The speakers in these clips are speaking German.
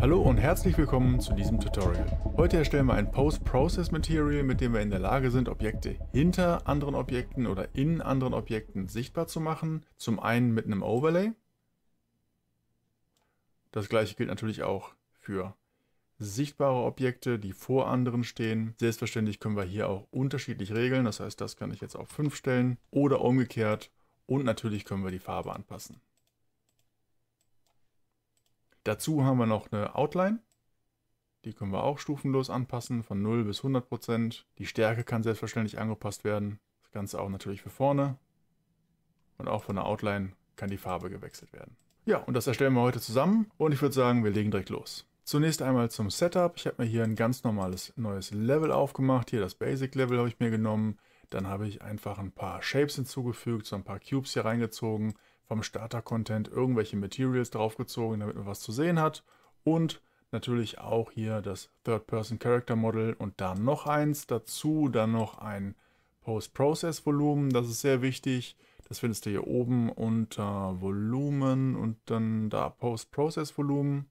Hallo und herzlich willkommen zu diesem Tutorial. Heute erstellen wir ein Post-Process Material, mit dem wir in der Lage sind, Objekte hinter anderen Objekten oder in anderen Objekten sichtbar zu machen. Zum einen mit einem Overlay. Das gleiche gilt natürlich auch für sichtbare Objekte, die vor anderen stehen. Selbstverständlich können wir hier auch unterschiedlich regeln, das heißt, das kann ich jetzt auf 5 stellen oder umgekehrt. Und natürlich können wir die Farbe anpassen. Dazu haben wir noch eine Outline. Die können wir auch stufenlos anpassen, von 0 bis 100%. Die Stärke kann selbstverständlich angepasst werden. Das Ganze auch natürlich für vorne. Und auch von der Outline kann die Farbe gewechselt werden. Ja, und das erstellen wir heute zusammen. Und ich würde sagen, wir legen direkt los. Zunächst einmal zum Setup. Ich habe mir hier ein ganz normales neues Level aufgemacht. Hier das Basic Level habe ich mir genommen. Dann habe ich einfach ein paar Shapes hinzugefügt, so ein paar Cubes hier reingezogen vom Starter-Content irgendwelche Materials draufgezogen, damit man was zu sehen hat. Und natürlich auch hier das Third-Person-Character-Model und dann noch eins dazu, dann noch ein Post-Process-Volumen, das ist sehr wichtig. Das findest du hier oben unter Volumen und dann da Post-Process-Volumen.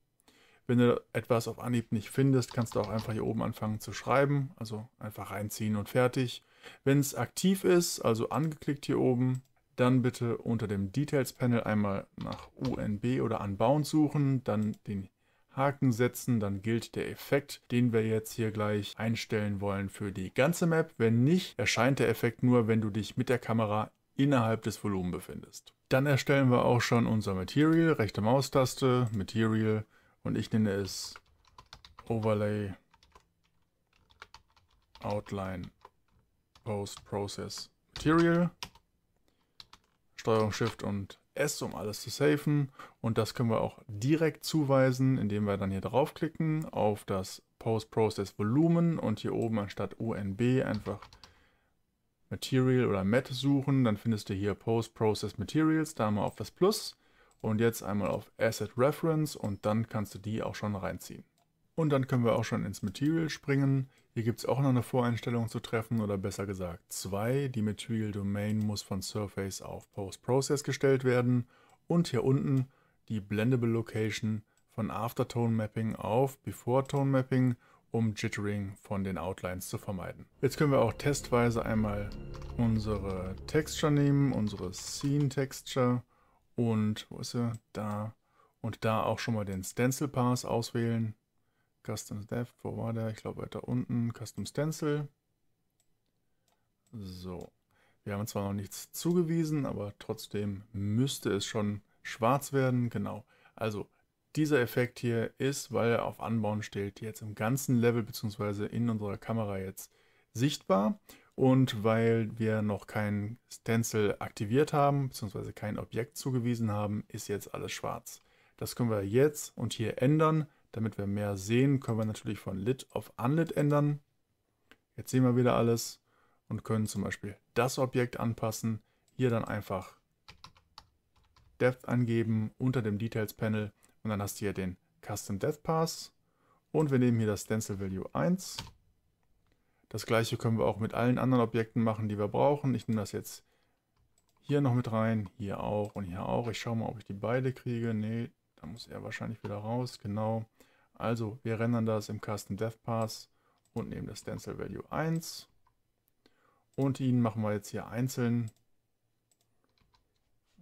Wenn du etwas auf Anhieb nicht findest, kannst du auch einfach hier oben anfangen zu schreiben. Also einfach reinziehen und fertig. Wenn es aktiv ist, also angeklickt hier oben, dann bitte unter dem Details-Panel einmal nach UNB oder Unbound suchen, dann den Haken setzen, dann gilt der Effekt, den wir jetzt hier gleich einstellen wollen für die ganze Map. Wenn nicht, erscheint der Effekt nur, wenn du dich mit der Kamera innerhalb des Volumens befindest. Dann erstellen wir auch schon unser Material, rechte Maustaste, Material und ich nenne es Overlay Outline Post Process Material Steuerung Shift und S, um alles zu safen. Und das können wir auch direkt zuweisen, indem wir dann hier draufklicken auf das Post-Process Volumen und hier oben anstatt UNB einfach Material oder Met suchen. Dann findest du hier Post-Process Materials, da mal auf das Plus und jetzt einmal auf Asset Reference und dann kannst du die auch schon reinziehen. Und dann können wir auch schon ins Material springen. Hier gibt es auch noch eine Voreinstellung zu treffen oder besser gesagt zwei. Die Material Domain muss von Surface auf Post Process gestellt werden. Und hier unten die Blendable Location von Aftertone Mapping auf Before Tone Mapping, um Jittering von den Outlines zu vermeiden. Jetzt können wir auch testweise einmal unsere Texture nehmen, unsere Scene Texture und wo ist sie? Da. Und da auch schon mal den Stencil Pass auswählen Custom Dev, wo war der? Ich glaube weiter unten. Custom Stencil. So. Wir haben zwar noch nichts zugewiesen, aber trotzdem müsste es schon schwarz werden. Genau. Also dieser Effekt hier ist, weil er auf Anbauen steht, jetzt im ganzen Level bzw. in unserer Kamera jetzt sichtbar. Und weil wir noch kein Stencil aktiviert haben bzw. kein Objekt zugewiesen haben, ist jetzt alles schwarz. Das können wir jetzt und hier ändern. Damit wir mehr sehen, können wir natürlich von Lit auf Unlit ändern. Jetzt sehen wir wieder alles und können zum Beispiel das Objekt anpassen. Hier dann einfach Depth angeben unter dem Details Panel und dann hast du hier den Custom Depth Pass. Und wir nehmen hier das Stencil Value 1. Das gleiche können wir auch mit allen anderen Objekten machen, die wir brauchen. Ich nehme das jetzt hier noch mit rein, hier auch und hier auch. Ich schaue mal, ob ich die beide kriege. Nee, da muss er wahrscheinlich wieder raus, genau. Also, wir rendern das im Custom Death Pass und nehmen das Stencil Value 1. Und ihn machen wir jetzt hier einzeln.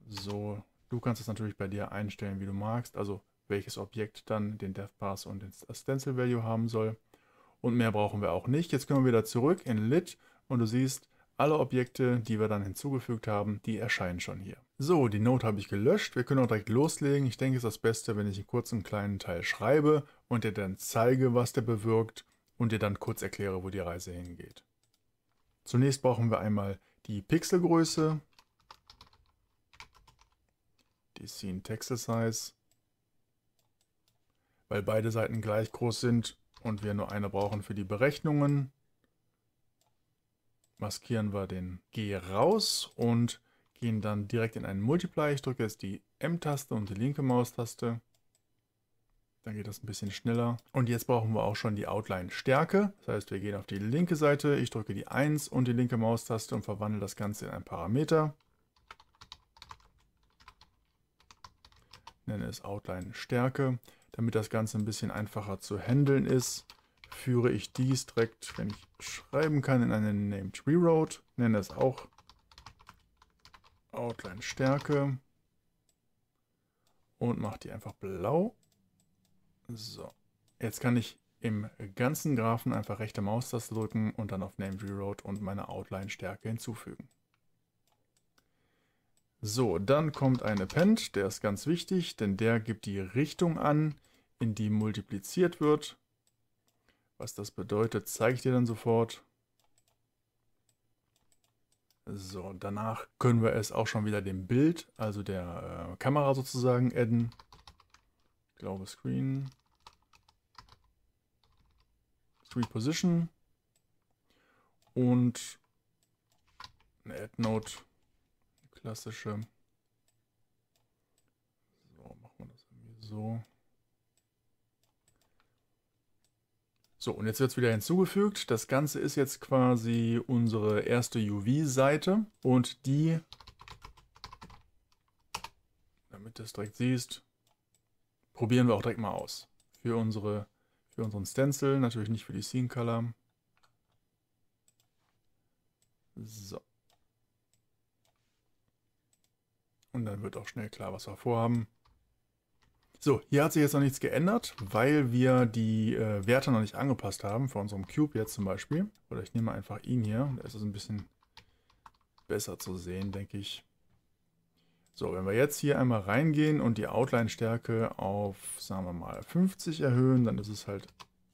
So, du kannst es natürlich bei dir einstellen, wie du magst. Also, welches Objekt dann den Death Pass und das Stencil Value haben soll. Und mehr brauchen wir auch nicht. Jetzt können wir wieder zurück in Lit und du siehst, alle Objekte, die wir dann hinzugefügt haben, die erscheinen schon hier. So, die Note habe ich gelöscht. Wir können auch direkt loslegen. Ich denke, es ist das Beste, wenn ich einen kurzen kleinen Teil schreibe und dir dann zeige, was der bewirkt und dir dann kurz erkläre, wo die Reise hingeht. Zunächst brauchen wir einmal die Pixelgröße, die Scene Text Size, weil beide Seiten gleich groß sind und wir nur eine brauchen für die Berechnungen maskieren wir den G raus und gehen dann direkt in einen Multiply. Ich drücke jetzt die M-Taste und die linke Maustaste. Dann geht das ein bisschen schneller. Und jetzt brauchen wir auch schon die Outline-Stärke. Das heißt, wir gehen auf die linke Seite. Ich drücke die 1 und die linke Maustaste und verwandle das Ganze in ein Parameter. Nenne es Outline-Stärke. Damit das Ganze ein bisschen einfacher zu handeln ist, führe ich dies direkt, wenn ich schreiben kann, in eine Named Reroute. Nenne das auch Outline Stärke. Und mache die einfach blau. So. Jetzt kann ich im ganzen Graphen einfach rechte Maustaste drücken und dann auf Named Reroute und meine Outline Stärke hinzufügen. So, dann kommt ein Append, der ist ganz wichtig, denn der gibt die Richtung an, in die multipliziert wird. Was das bedeutet, zeige ich dir dann sofort. So, und danach können wir es auch schon wieder dem Bild, also der äh, Kamera sozusagen, adden. Ich glaube Screen. Screen Position. Und eine Add Node. Eine klassische. So, machen wir das irgendwie so. So, und jetzt wird es wieder hinzugefügt. Das Ganze ist jetzt quasi unsere erste UV-Seite und die, damit du es direkt siehst, probieren wir auch direkt mal aus. Für, unsere, für unseren Stencil, natürlich nicht für die Scene Color. So. Und dann wird auch schnell klar, was wir vorhaben. So, hier hat sich jetzt noch nichts geändert, weil wir die äh, Werte noch nicht angepasst haben, vor unserem Cube jetzt zum Beispiel. Oder ich nehme einfach ihn hier, da ist es ein bisschen besser zu sehen, denke ich. So, wenn wir jetzt hier einmal reingehen und die Outline-Stärke auf, sagen wir mal, 50 erhöhen, dann ist es halt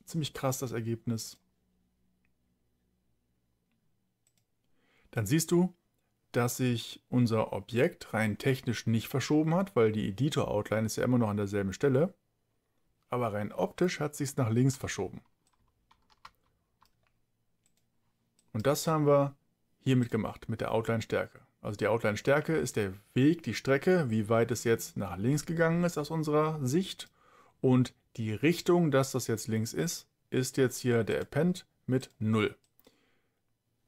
ziemlich krass, das Ergebnis. Dann siehst du, dass sich unser Objekt rein technisch nicht verschoben hat, weil die Editor-Outline ist ja immer noch an derselben Stelle. Aber rein optisch hat sich es nach links verschoben. Und das haben wir hiermit gemacht, mit der Outline-Stärke. Also die Outline-Stärke ist der Weg, die Strecke, wie weit es jetzt nach links gegangen ist aus unserer Sicht. Und die Richtung, dass das jetzt links ist, ist jetzt hier der Append mit 0.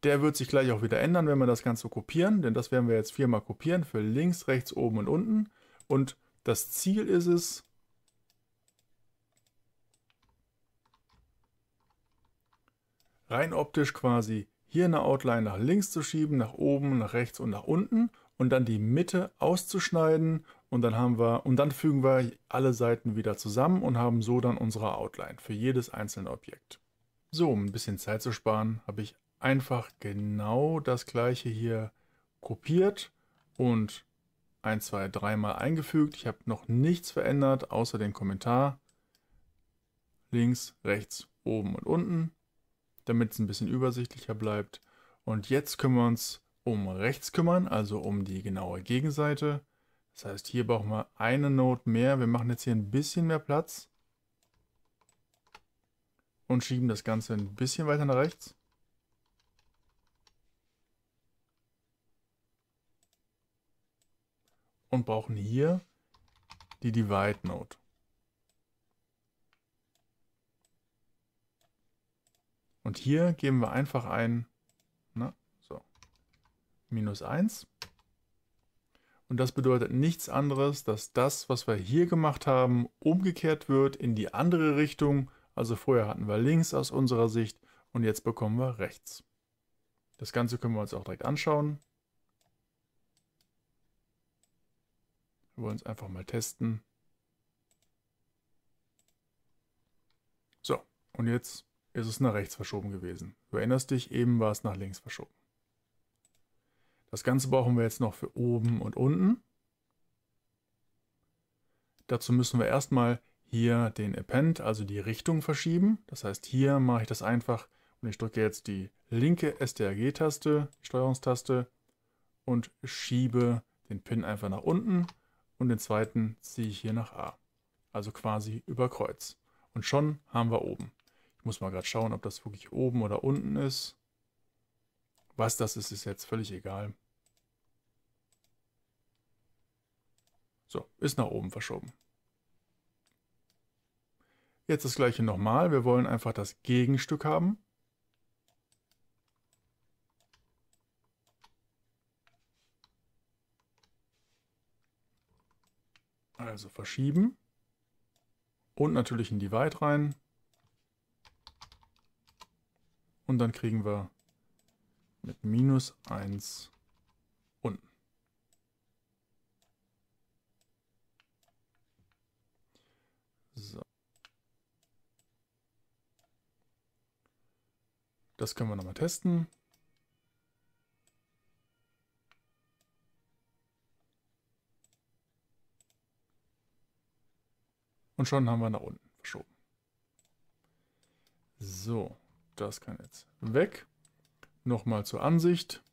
Der wird sich gleich auch wieder ändern, wenn wir das Ganze kopieren, denn das werden wir jetzt viermal kopieren für links, rechts, oben und unten. Und das Ziel ist es, rein optisch quasi hier eine Outline nach links zu schieben, nach oben, nach rechts und nach unten und dann die Mitte auszuschneiden und dann haben wir und dann fügen wir alle Seiten wieder zusammen und haben so dann unsere Outline für jedes einzelne Objekt. So, um ein bisschen Zeit zu sparen, habe ich einfach genau das gleiche hier kopiert und 1, 2, 3 mal eingefügt. Ich habe noch nichts verändert, außer den Kommentar. Links, rechts, oben und unten, damit es ein bisschen übersichtlicher bleibt. Und jetzt können wir uns um rechts kümmern, also um die genaue Gegenseite. Das heißt, hier brauchen wir eine Note mehr. Wir machen jetzt hier ein bisschen mehr Platz und schieben das Ganze ein bisschen weiter nach rechts. und brauchen hier die Divide Node. Und hier geben wir einfach ein, na, ne, so, minus 1. Und das bedeutet nichts anderes, dass das, was wir hier gemacht haben, umgekehrt wird in die andere Richtung. Also vorher hatten wir links aus unserer Sicht und jetzt bekommen wir rechts. Das Ganze können wir uns auch direkt anschauen. Wir wollen es einfach mal testen. So, und jetzt ist es nach rechts verschoben gewesen. Du erinnerst dich, eben war es nach links verschoben. Das Ganze brauchen wir jetzt noch für oben und unten. Dazu müssen wir erstmal hier den Append, also die Richtung verschieben. Das heißt, hier mache ich das einfach und ich drücke jetzt die linke STRG-Taste, die Steuerungstaste und schiebe den Pin einfach nach unten und den zweiten ziehe ich hier nach A. Also quasi über Kreuz. Und schon haben wir oben. Ich muss mal gerade schauen, ob das wirklich oben oder unten ist. Was das ist, ist jetzt völlig egal. So, ist nach oben verschoben. Jetzt das gleiche nochmal. Wir wollen einfach das Gegenstück haben. Also verschieben und natürlich ein Divide rein. Und dann kriegen wir mit minus 1 unten. So. Das können wir nochmal testen. Und schon haben wir nach unten verschoben. So, das kann jetzt weg. Nochmal zur Ansicht.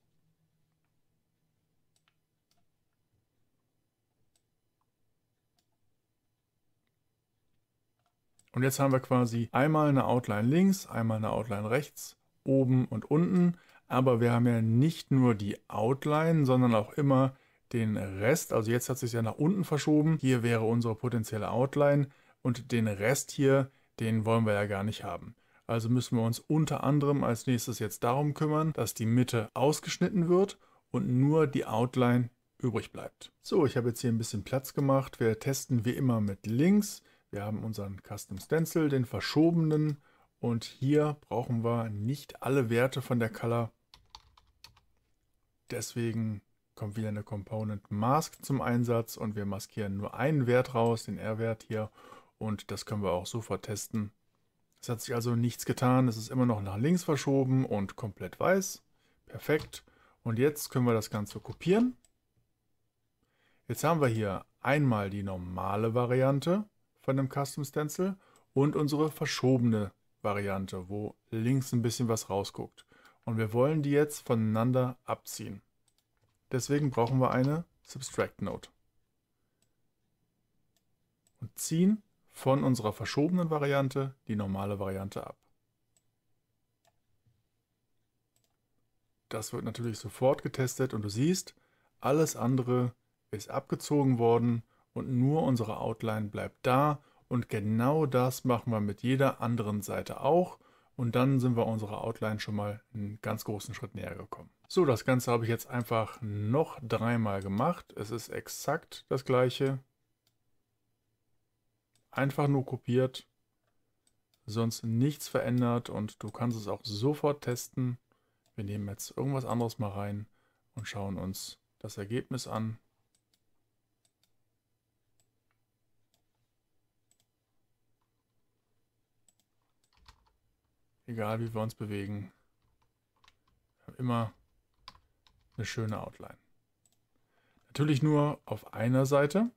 Und jetzt haben wir quasi einmal eine Outline links, einmal eine Outline rechts, oben und unten. Aber wir haben ja nicht nur die Outline, sondern auch immer den Rest. Also jetzt hat es sich ja nach unten verschoben. Hier wäre unsere potenzielle Outline und den Rest hier, den wollen wir ja gar nicht haben. Also müssen wir uns unter anderem als nächstes jetzt darum kümmern, dass die Mitte ausgeschnitten wird und nur die Outline übrig bleibt. So, ich habe jetzt hier ein bisschen Platz gemacht. Wir testen wie immer mit links. Wir haben unseren Custom Stencil, den verschobenen. Und hier brauchen wir nicht alle Werte von der Color. Deswegen kommt wieder eine Component Mask zum Einsatz und wir maskieren nur einen Wert raus, den R-Wert hier und das können wir auch sofort testen. Es hat sich also nichts getan, es ist immer noch nach links verschoben und komplett weiß. Perfekt. Und jetzt können wir das Ganze kopieren. Jetzt haben wir hier einmal die normale Variante von dem Custom Stencil und unsere verschobene Variante, wo links ein bisschen was rausguckt. Und wir wollen die jetzt voneinander abziehen. Deswegen brauchen wir eine Subtract Note. Und ziehen von unserer verschobenen Variante die normale Variante ab. Das wird natürlich sofort getestet und du siehst, alles andere ist abgezogen worden und nur unsere Outline bleibt da und genau das machen wir mit jeder anderen Seite auch und dann sind wir unserer Outline schon mal einen ganz großen Schritt näher gekommen. So, das Ganze habe ich jetzt einfach noch dreimal gemacht. Es ist exakt das gleiche, einfach nur kopiert, sonst nichts verändert und du kannst es auch sofort testen. Wir nehmen jetzt irgendwas anderes mal rein und schauen uns das Ergebnis an. Egal wie wir uns bewegen, immer eine schöne Outline. Natürlich nur auf einer Seite.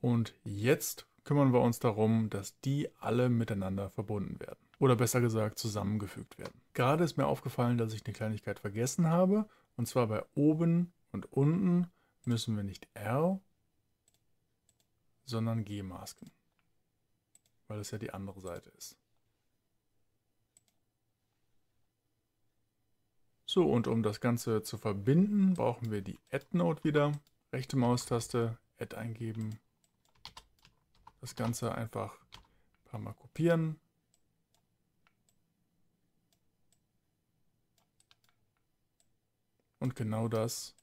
Und jetzt kümmern wir uns darum, dass die alle miteinander verbunden werden. Oder besser gesagt, zusammengefügt werden. Gerade ist mir aufgefallen, dass ich eine Kleinigkeit vergessen habe. Und zwar bei oben und unten müssen wir nicht R, sondern G masken. Weil es ja die andere Seite ist. So, und um das Ganze zu verbinden, brauchen wir die Add-Node wieder. Rechte Maustaste, Add eingeben, das Ganze einfach ein paar Mal kopieren. Und genau das,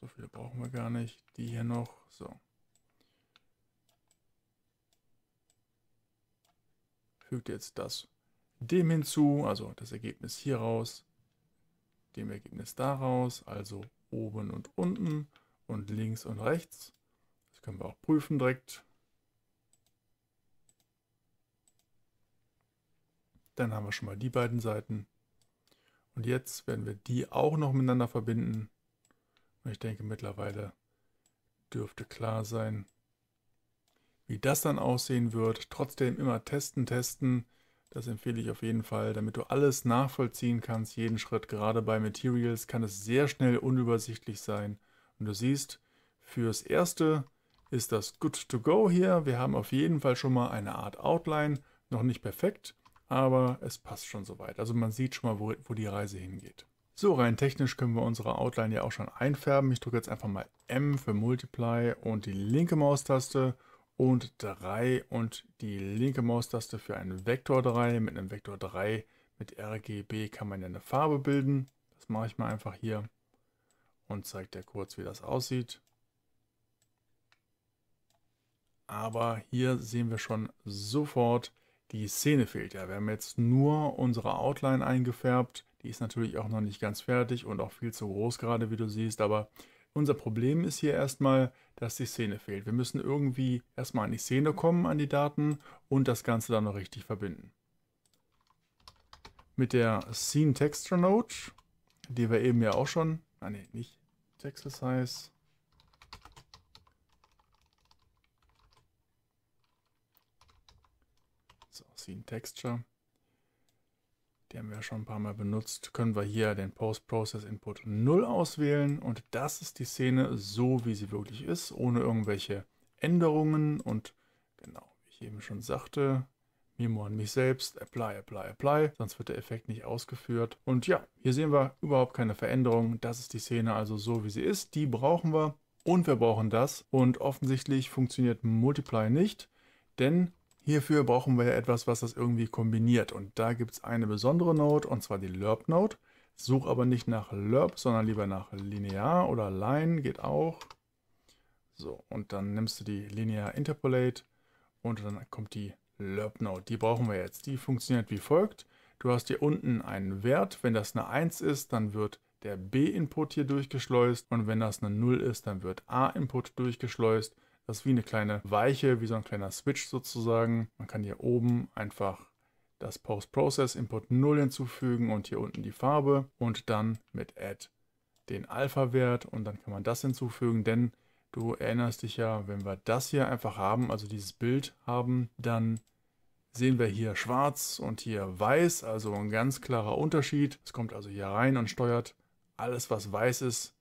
so viele brauchen wir gar nicht, die hier noch, so. Fügt jetzt das dem hinzu, also das Ergebnis hier raus, dem Ergebnis daraus, also oben und unten und links und rechts. Das können wir auch prüfen direkt. Dann haben wir schon mal die beiden Seiten. Und jetzt werden wir die auch noch miteinander verbinden. ich denke, mittlerweile dürfte klar sein, wie das dann aussehen wird. Trotzdem immer testen, testen. Das empfehle ich auf jeden Fall, damit du alles nachvollziehen kannst, jeden Schritt. Gerade bei Materials kann es sehr schnell unübersichtlich sein. Und du siehst, fürs Erste ist das good to go hier. Wir haben auf jeden Fall schon mal eine Art Outline, noch nicht perfekt aber es passt schon soweit. Also man sieht schon mal, wo, wo die Reise hingeht. So, rein technisch können wir unsere Outline ja auch schon einfärben. Ich drücke jetzt einfach mal M für Multiply und die linke Maustaste und 3 und die linke Maustaste für einen Vektor 3. Mit einem Vektor 3 mit RGB kann man ja eine Farbe bilden. Das mache ich mal einfach hier und zeige dir kurz, wie das aussieht. Aber hier sehen wir schon sofort, die Szene fehlt ja. Wir haben jetzt nur unsere Outline eingefärbt. Die ist natürlich auch noch nicht ganz fertig und auch viel zu groß gerade, wie du siehst. Aber unser Problem ist hier erstmal, dass die Szene fehlt. Wir müssen irgendwie erstmal an die Szene kommen, an die Daten und das Ganze dann noch richtig verbinden. Mit der Scene Texture Note, die wir eben ja auch schon, ah ne, nicht Texture Size, ziehen Texture. Die haben wir schon ein paar Mal benutzt. Können wir hier den Post-Process-Input 0 auswählen. Und das ist die Szene so, wie sie wirklich ist, ohne irgendwelche Änderungen. Und genau, wie ich eben schon sagte, Mimo an mich selbst, Apply, Apply, Apply, sonst wird der Effekt nicht ausgeführt. Und ja, hier sehen wir überhaupt keine Veränderung. Das ist die Szene also so, wie sie ist. Die brauchen wir und wir brauchen das. Und offensichtlich funktioniert Multiply nicht, denn Hierfür brauchen wir etwas, was das irgendwie kombiniert. Und da gibt es eine besondere Node, und zwar die LERP-Node. Such aber nicht nach LERP, sondern lieber nach linear oder line, geht auch. So, und dann nimmst du die linear interpolate und dann kommt die LERP-Node. Die brauchen wir jetzt. Die funktioniert wie folgt. Du hast hier unten einen Wert. Wenn das eine 1 ist, dann wird der B-Input hier durchgeschleust. Und wenn das eine 0 ist, dann wird A-Input durchgeschleust. Das ist wie eine kleine Weiche, wie so ein kleiner Switch sozusagen. Man kann hier oben einfach das Post-Process Import 0 hinzufügen und hier unten die Farbe und dann mit Add den Alpha-Wert und dann kann man das hinzufügen, denn du erinnerst dich ja, wenn wir das hier einfach haben, also dieses Bild haben, dann sehen wir hier schwarz und hier weiß, also ein ganz klarer Unterschied. Es kommt also hier rein und steuert alles, was weiß ist,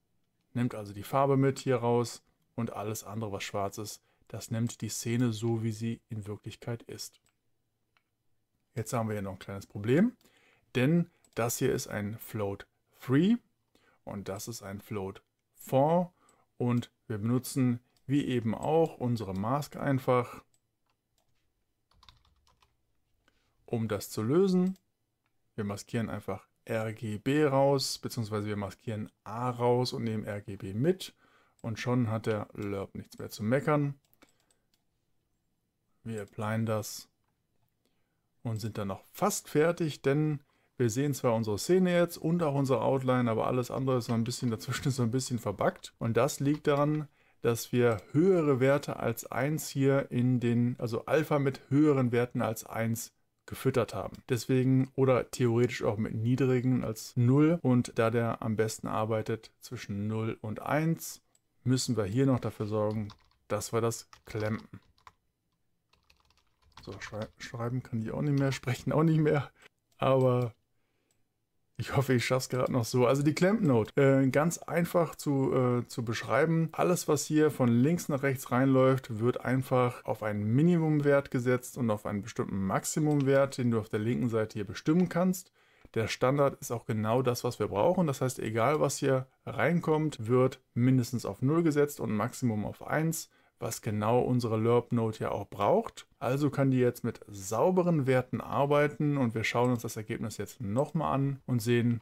nimmt also die Farbe mit hier raus und alles andere, was schwarz ist, das nimmt die Szene so, wie sie in Wirklichkeit ist. Jetzt haben wir hier noch ein kleines Problem, denn das hier ist ein Float 3 und das ist ein Float 4 und wir benutzen wie eben auch unsere Mask einfach, um das zu lösen. Wir maskieren einfach RGB raus, beziehungsweise wir maskieren A raus und nehmen RGB mit und schon hat der Lerp nichts mehr zu meckern. Wir applyen das und sind dann noch fast fertig, denn wir sehen zwar unsere Szene jetzt und auch unsere Outline, aber alles andere ist so ein bisschen dazwischen so ein bisschen verbuggt. Und das liegt daran, dass wir höhere Werte als 1 hier in den, also Alpha mit höheren Werten als 1 gefüttert haben. Deswegen oder theoretisch auch mit niedrigen als 0 und da der am besten arbeitet zwischen 0 und 1 müssen wir hier noch dafür sorgen, dass wir das klemmen. So, schrei schreiben kann ich auch nicht mehr, sprechen auch nicht mehr. Aber ich hoffe, ich schaffe es gerade noch so. Also die Klempnote, äh, ganz einfach zu, äh, zu beschreiben. Alles, was hier von links nach rechts reinläuft, wird einfach auf einen Minimumwert gesetzt und auf einen bestimmten Maximumwert, den du auf der linken Seite hier bestimmen kannst. Der Standard ist auch genau das, was wir brauchen. Das heißt, egal was hier reinkommt, wird mindestens auf 0 gesetzt und Maximum auf 1, was genau unsere LERP-Note ja auch braucht. Also kann die jetzt mit sauberen Werten arbeiten und wir schauen uns das Ergebnis jetzt nochmal an und sehen,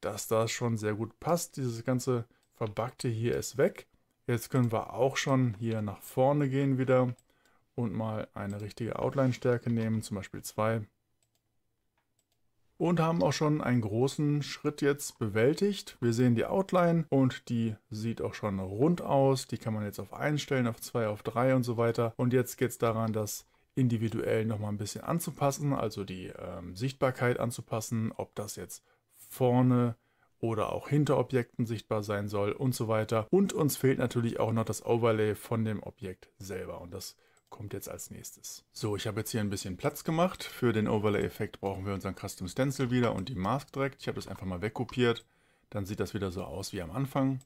dass das schon sehr gut passt. Dieses ganze Verbackte hier ist weg. Jetzt können wir auch schon hier nach vorne gehen wieder und mal eine richtige Outline-Stärke nehmen, zum Beispiel 2 und haben auch schon einen großen Schritt jetzt bewältigt. Wir sehen die Outline und die sieht auch schon rund aus. Die kann man jetzt auf 1 stellen, auf 2, auf 3 und so weiter. Und jetzt geht es daran, das individuell noch mal ein bisschen anzupassen, also die ähm, Sichtbarkeit anzupassen, ob das jetzt vorne oder auch hinter Objekten sichtbar sein soll und so weiter. Und uns fehlt natürlich auch noch das Overlay von dem Objekt selber und das kommt jetzt als nächstes. So, ich habe jetzt hier ein bisschen Platz gemacht. Für den Overlay-Effekt brauchen wir unseren Custom Stencil wieder und die Mask direkt. Ich habe das einfach mal wegkopiert. Dann sieht das wieder so aus wie am Anfang.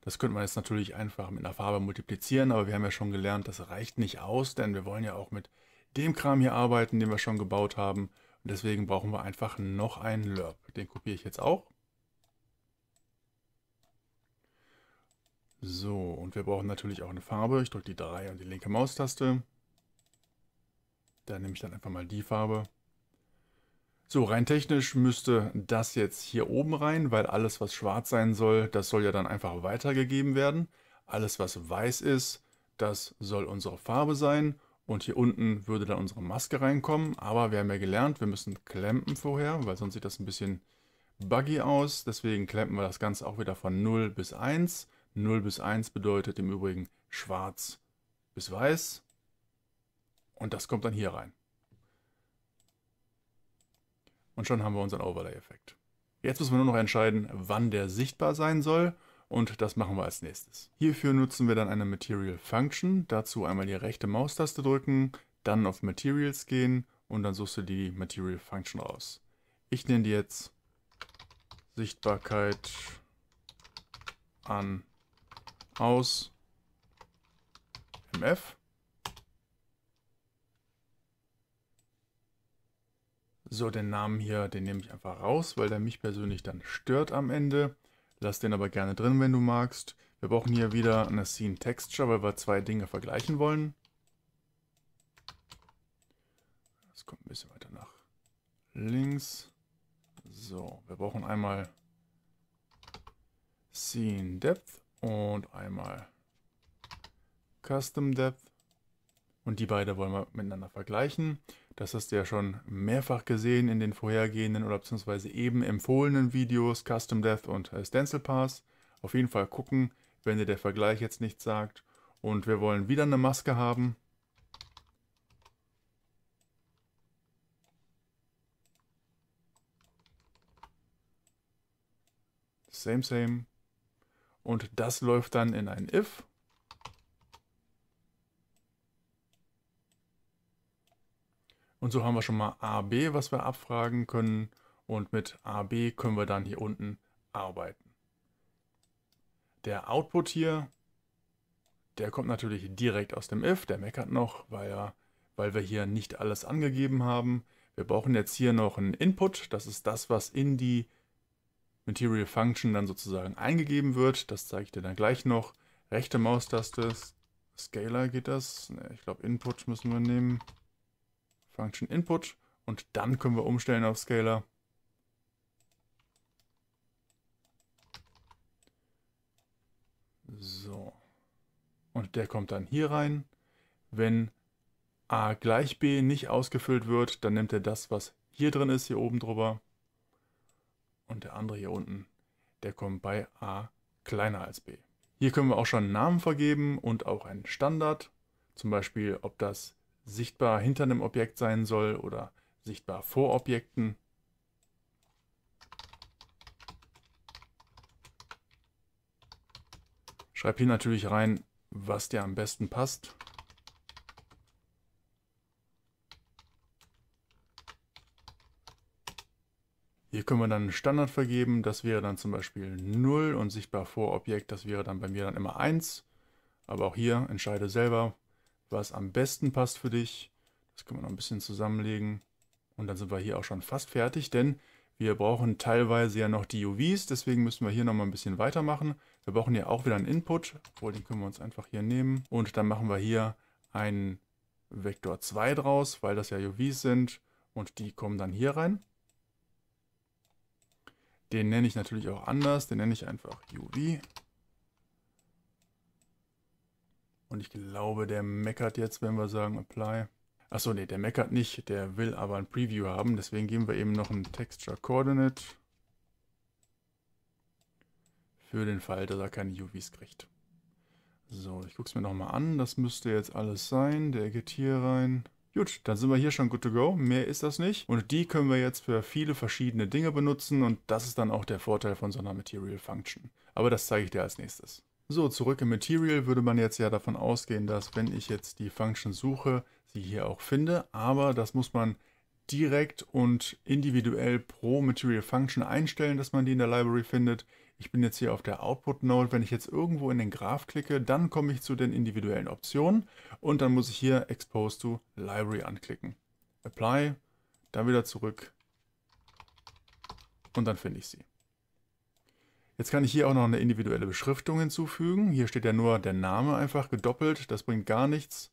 Das könnte man jetzt natürlich einfach mit einer Farbe multiplizieren, aber wir haben ja schon gelernt, das reicht nicht aus, denn wir wollen ja auch mit dem Kram hier arbeiten, den wir schon gebaut haben. Und deswegen brauchen wir einfach noch einen Lerp. Den kopiere ich jetzt auch. So, und wir brauchen natürlich auch eine Farbe. Ich drücke die 3 und die linke Maustaste. Da nehme ich dann einfach mal die Farbe. So, rein technisch müsste das jetzt hier oben rein, weil alles, was schwarz sein soll, das soll ja dann einfach weitergegeben werden. Alles, was weiß ist, das soll unsere Farbe sein. Und hier unten würde dann unsere Maske reinkommen. Aber wir haben ja gelernt, wir müssen klempen vorher, weil sonst sieht das ein bisschen buggy aus. Deswegen klempen wir das Ganze auch wieder von 0 bis 1. 0 bis 1 bedeutet im Übrigen schwarz bis weiß. Und das kommt dann hier rein. Und schon haben wir unseren Overlay-Effekt. Jetzt müssen wir nur noch entscheiden, wann der sichtbar sein soll. Und das machen wir als nächstes. Hierfür nutzen wir dann eine Material Function. Dazu einmal die rechte Maustaste drücken, dann auf Materials gehen und dann suchst du die Material Function raus. Ich nenne die jetzt Sichtbarkeit an aus MF. So, den Namen hier, den nehme ich einfach raus, weil der mich persönlich dann stört am Ende. Lass den aber gerne drin, wenn du magst. Wir brauchen hier wieder eine Scene Texture, weil wir zwei Dinge vergleichen wollen. Das kommt ein bisschen weiter nach links. So, wir brauchen einmal Scene Depth und einmal Custom Depth. Und die beiden wollen wir miteinander vergleichen. Das hast du ja schon mehrfach gesehen in den vorhergehenden oder beziehungsweise eben empfohlenen Videos Custom Depth und Stencil Pass. Auf jeden Fall gucken, wenn dir der Vergleich jetzt nichts sagt. Und wir wollen wieder eine Maske haben. Same, same. Und das läuft dann in ein if. Und so haben wir schon mal AB, was wir abfragen können. Und mit AB können wir dann hier unten arbeiten. Der Output hier, der kommt natürlich direkt aus dem if. Der meckert noch, weil, er, weil wir hier nicht alles angegeben haben. Wir brauchen jetzt hier noch einen Input. Das ist das, was in die Material Function dann sozusagen eingegeben wird. Das zeige ich dir dann gleich noch. Rechte Maustaste, Scaler geht das. Ne, ich glaube Input müssen wir nehmen. Function Input und dann können wir umstellen auf Scaler. So. Und der kommt dann hier rein. Wenn a gleich b nicht ausgefüllt wird, dann nimmt er das, was hier drin ist, hier oben drüber und der andere hier unten, der kommt bei a kleiner als b. Hier können wir auch schon Namen vergeben und auch einen Standard, zum Beispiel ob das sichtbar hinter einem Objekt sein soll oder sichtbar vor Objekten. Schreib hier natürlich rein, was dir am besten passt. Hier können wir dann einen Standard vergeben, das wäre dann zum Beispiel 0 und sichtbar vor Objekt, das wäre dann bei mir dann immer 1. Aber auch hier entscheide selber, was am besten passt für dich. Das können wir noch ein bisschen zusammenlegen. Und dann sind wir hier auch schon fast fertig, denn wir brauchen teilweise ja noch die UVs, deswegen müssen wir hier nochmal ein bisschen weitermachen. Wir brauchen ja auch wieder einen Input, obwohl den können wir uns einfach hier nehmen. Und dann machen wir hier einen Vektor 2 draus, weil das ja UVs sind und die kommen dann hier rein. Den nenne ich natürlich auch anders. Den nenne ich einfach UV. Und ich glaube, der meckert jetzt, wenn wir sagen Apply. Achso, nee, der meckert nicht. Der will aber ein Preview haben. Deswegen geben wir eben noch ein Texture Coordinate. Für den Fall, dass er keine UVs kriegt. So, ich gucke es mir nochmal an. Das müsste jetzt alles sein. Der geht hier rein. Gut, dann sind wir hier schon good to go. Mehr ist das nicht. Und die können wir jetzt für viele verschiedene Dinge benutzen und das ist dann auch der Vorteil von so einer Material Function. Aber das zeige ich dir als nächstes. So, zurück im Material würde man jetzt ja davon ausgehen, dass wenn ich jetzt die Function suche, sie hier auch finde. Aber das muss man direkt und individuell pro Material Function einstellen, dass man die in der Library findet. Ich bin jetzt hier auf der Output Node. Wenn ich jetzt irgendwo in den Graph klicke, dann komme ich zu den individuellen Optionen und dann muss ich hier Expose to Library anklicken. Apply, dann wieder zurück und dann finde ich sie. Jetzt kann ich hier auch noch eine individuelle Beschriftung hinzufügen. Hier steht ja nur der Name einfach gedoppelt, das bringt gar nichts.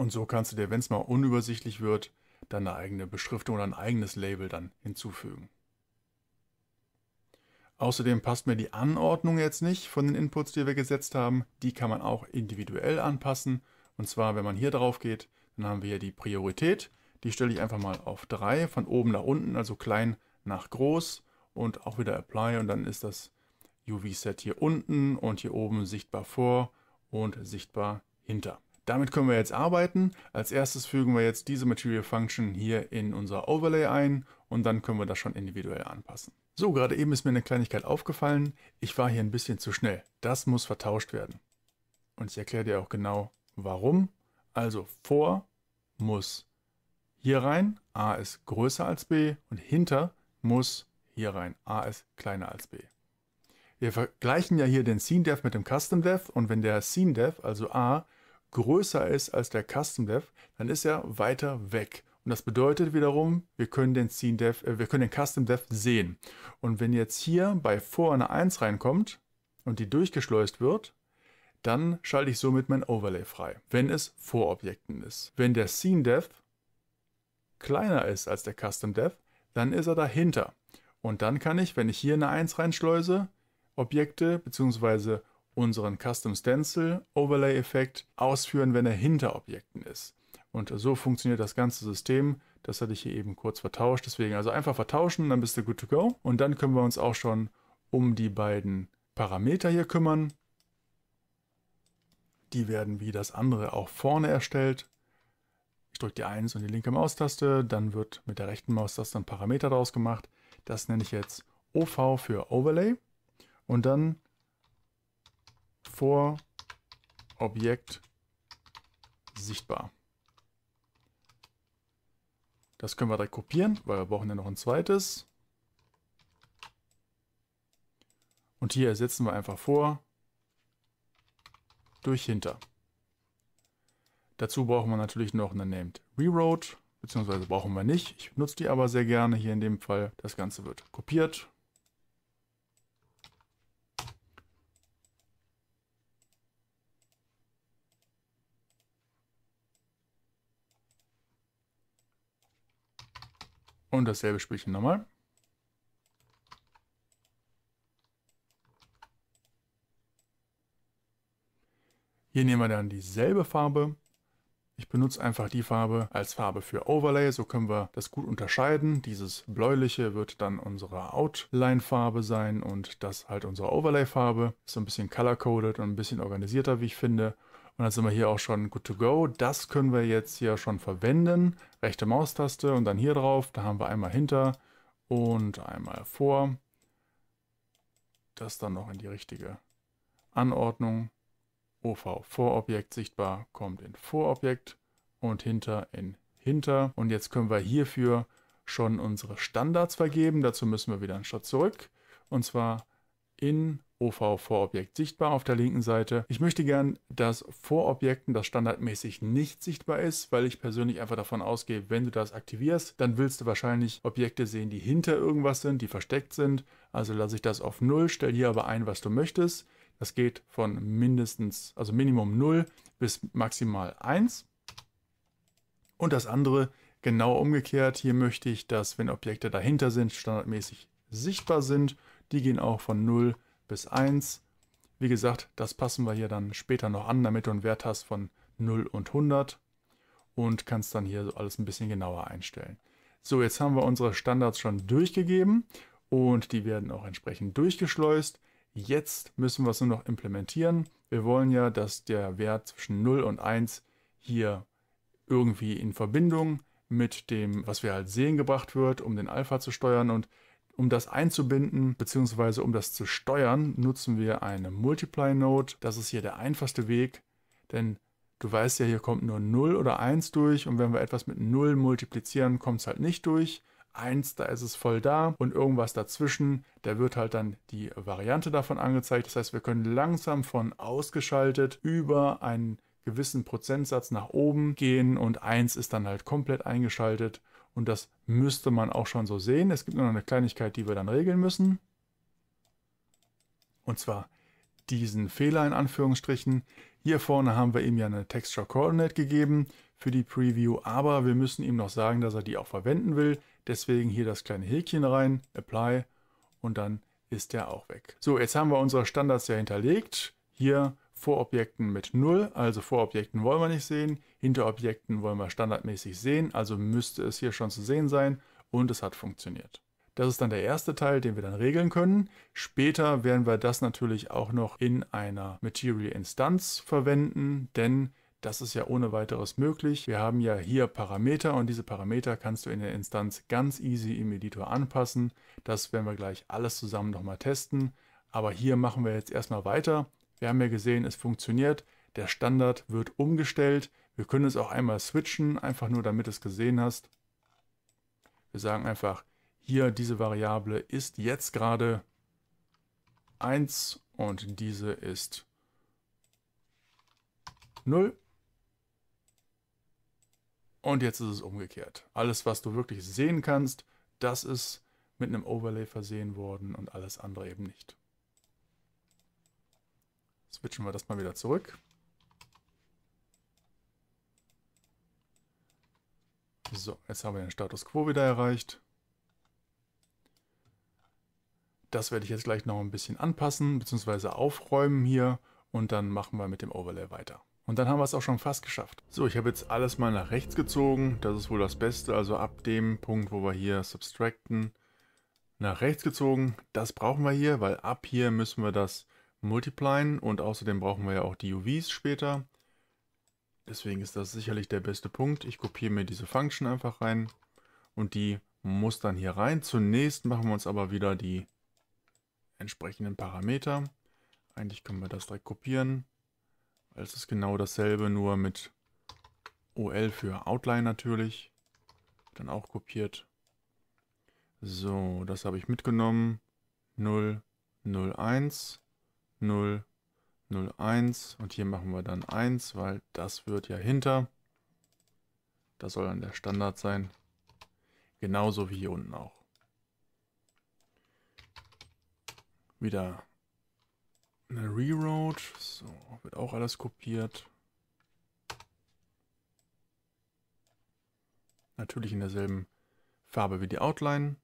Und so kannst du dir, wenn es mal unübersichtlich wird, dann eine eigene Beschriftung oder ein eigenes Label dann hinzufügen. Außerdem passt mir die Anordnung jetzt nicht von den Inputs, die wir gesetzt haben. Die kann man auch individuell anpassen. Und zwar, wenn man hier drauf geht, dann haben wir hier die Priorität. Die stelle ich einfach mal auf 3 von oben nach unten, also klein nach groß und auch wieder Apply und dann ist das UV-Set hier unten und hier oben sichtbar vor und sichtbar hinter. Damit können wir jetzt arbeiten. Als erstes fügen wir jetzt diese Material Function hier in unser Overlay ein und dann können wir das schon individuell anpassen. So, gerade eben ist mir eine Kleinigkeit aufgefallen. Ich war hier ein bisschen zu schnell. Das muss vertauscht werden. Und ich erkläre dir auch genau, warum. Also vor muss hier rein, a ist größer als b und hinter muss hier rein, a ist kleiner als b. Wir vergleichen ja hier den Scene Dev mit dem Custom Dev und wenn der Scene Dev, also a, größer ist als der Custom Dev, dann ist er weiter weg. Und das bedeutet wiederum, wir können den Scene Dev, äh, wir können den Custom Dev sehen. Und wenn jetzt hier bei vor eine 1 reinkommt und die durchgeschleust wird, dann schalte ich somit mein Overlay frei, wenn es vor Objekten ist. Wenn der Scene Dev kleiner ist als der Custom Dev, dann ist er dahinter. Und dann kann ich, wenn ich hier eine 1 reinschleuse, Objekte bzw unseren Custom Stencil Overlay Effekt ausführen, wenn er hinter Objekten ist. Und so funktioniert das ganze System. Das hatte ich hier eben kurz vertauscht. Deswegen also einfach vertauschen, dann bist du good to go. Und dann können wir uns auch schon um die beiden Parameter hier kümmern. Die werden wie das andere auch vorne erstellt. Ich drücke die 1 und die linke Maustaste. Dann wird mit der rechten Maustaste ein Parameter daraus gemacht. Das nenne ich jetzt OV für Overlay. Und dann vor Objekt sichtbar. Das können wir direkt kopieren, weil wir brauchen ja noch ein zweites. Und hier ersetzen wir einfach vor durch hinter. Dazu brauchen wir natürlich noch eine Named Reroute, beziehungsweise brauchen wir nicht. Ich nutze die aber sehr gerne hier in dem Fall. Das Ganze wird kopiert Und dasselbe Spielchen nochmal. Hier nehmen wir dann dieselbe Farbe. Ich benutze einfach die Farbe als Farbe für Overlay, so können wir das gut unterscheiden. Dieses bläuliche wird dann unsere Outline-Farbe sein und das halt unsere Overlay-Farbe. Ist so ein bisschen color-coded und ein bisschen organisierter, wie ich finde. Und dann sind wir hier auch schon good to go. Das können wir jetzt hier schon verwenden. Rechte Maustaste und dann hier drauf. Da haben wir einmal hinter und einmal vor. Das dann noch in die richtige Anordnung. OV Vorobjekt sichtbar kommt in Vorobjekt und hinter in hinter. Und jetzt können wir hierfür schon unsere Standards vergeben. Dazu müssen wir wieder einen Schritt zurück. Und zwar in OV-Vorobjekt sichtbar auf der linken Seite. Ich möchte gern, dass vor Objekten das standardmäßig nicht sichtbar ist, weil ich persönlich einfach davon ausgehe, wenn du das aktivierst, dann willst du wahrscheinlich Objekte sehen, die hinter irgendwas sind, die versteckt sind. Also lasse ich das auf 0, stelle hier aber ein, was du möchtest. Das geht von mindestens, also Minimum 0 bis maximal 1. Und das andere genau umgekehrt. Hier möchte ich, dass wenn Objekte dahinter sind, standardmäßig sichtbar sind die gehen auch von 0 bis 1. Wie gesagt, das passen wir hier dann später noch an, damit du einen Wert hast von 0 und 100 und kannst dann hier so alles ein bisschen genauer einstellen. So, jetzt haben wir unsere Standards schon durchgegeben und die werden auch entsprechend durchgeschleust. Jetzt müssen wir es nur noch implementieren. Wir wollen ja, dass der Wert zwischen 0 und 1 hier irgendwie in Verbindung mit dem, was wir halt sehen, gebracht wird, um den Alpha zu steuern. Und um das einzubinden bzw. um das zu steuern, nutzen wir eine Multiply Node. Das ist hier der einfachste Weg, denn du weißt ja, hier kommt nur 0 oder 1 durch und wenn wir etwas mit 0 multiplizieren, kommt es halt nicht durch. 1, da ist es voll da und irgendwas dazwischen, da wird halt dann die Variante davon angezeigt. Das heißt, wir können langsam von ausgeschaltet über einen gewissen Prozentsatz nach oben gehen und 1 ist dann halt komplett eingeschaltet und das müsste man auch schon so sehen. Es gibt nur noch eine Kleinigkeit, die wir dann regeln müssen. Und zwar diesen Fehler in Anführungsstrichen. Hier vorne haben wir ihm ja eine Texture Coordinate gegeben für die Preview, aber wir müssen ihm noch sagen, dass er die auch verwenden will. Deswegen hier das kleine Häkchen rein, Apply und dann ist der auch weg. So, jetzt haben wir unsere Standards ja hinterlegt. Hier Vorobjekten mit 0, also Vorobjekten wollen wir nicht sehen, Hinterobjekten wollen wir standardmäßig sehen, also müsste es hier schon zu sehen sein und es hat funktioniert. Das ist dann der erste Teil, den wir dann regeln können. Später werden wir das natürlich auch noch in einer Material-Instanz verwenden, denn das ist ja ohne weiteres möglich. Wir haben ja hier Parameter und diese Parameter kannst du in der Instanz ganz easy im Editor anpassen. Das werden wir gleich alles zusammen nochmal testen. Aber hier machen wir jetzt erstmal weiter wir haben ja gesehen, es funktioniert. Der Standard wird umgestellt. Wir können es auch einmal switchen, einfach nur damit du es gesehen hast. Wir sagen einfach, hier diese Variable ist jetzt gerade 1 und diese ist 0. Und jetzt ist es umgekehrt. Alles, was du wirklich sehen kannst, das ist mit einem Overlay versehen worden und alles andere eben nicht. Switchen wir das mal wieder zurück. So, jetzt haben wir den Status Quo wieder erreicht. Das werde ich jetzt gleich noch ein bisschen anpassen, bzw. aufräumen hier und dann machen wir mit dem Overlay weiter. Und dann haben wir es auch schon fast geschafft. So, ich habe jetzt alles mal nach rechts gezogen. Das ist wohl das Beste. Also ab dem Punkt, wo wir hier subtracten, nach rechts gezogen. Das brauchen wir hier, weil ab hier müssen wir das multiplyen und außerdem brauchen wir ja auch die UVs später. Deswegen ist das sicherlich der beste Punkt. Ich kopiere mir diese Function einfach rein und die muss dann hier rein. Zunächst machen wir uns aber wieder die entsprechenden Parameter. Eigentlich können wir das direkt kopieren. Es ist genau dasselbe, nur mit OL für Outline natürlich. Dann auch kopiert. So, das habe ich mitgenommen. 0, 0, 1. 0, 0, 1 und hier machen wir dann 1, weil das wird ja hinter. Das soll dann der Standard sein. Genauso wie hier unten auch. Wieder eine Reroute. So, wird auch alles kopiert. Natürlich in derselben Farbe wie die Outline.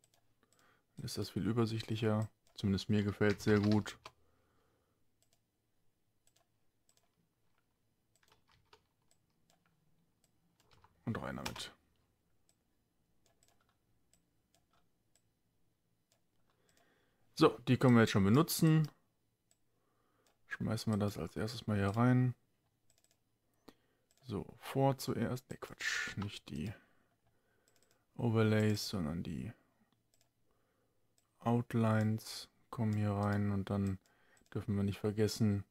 Ist das viel übersichtlicher. Zumindest mir gefällt es sehr gut. Und rein damit. So, die können wir jetzt schon benutzen. Schmeißen wir das als erstes mal hier rein. So, vor zuerst. Ne, Quatsch. Nicht die Overlays, sondern die Outlines kommen hier rein. Und dann dürfen wir nicht vergessen,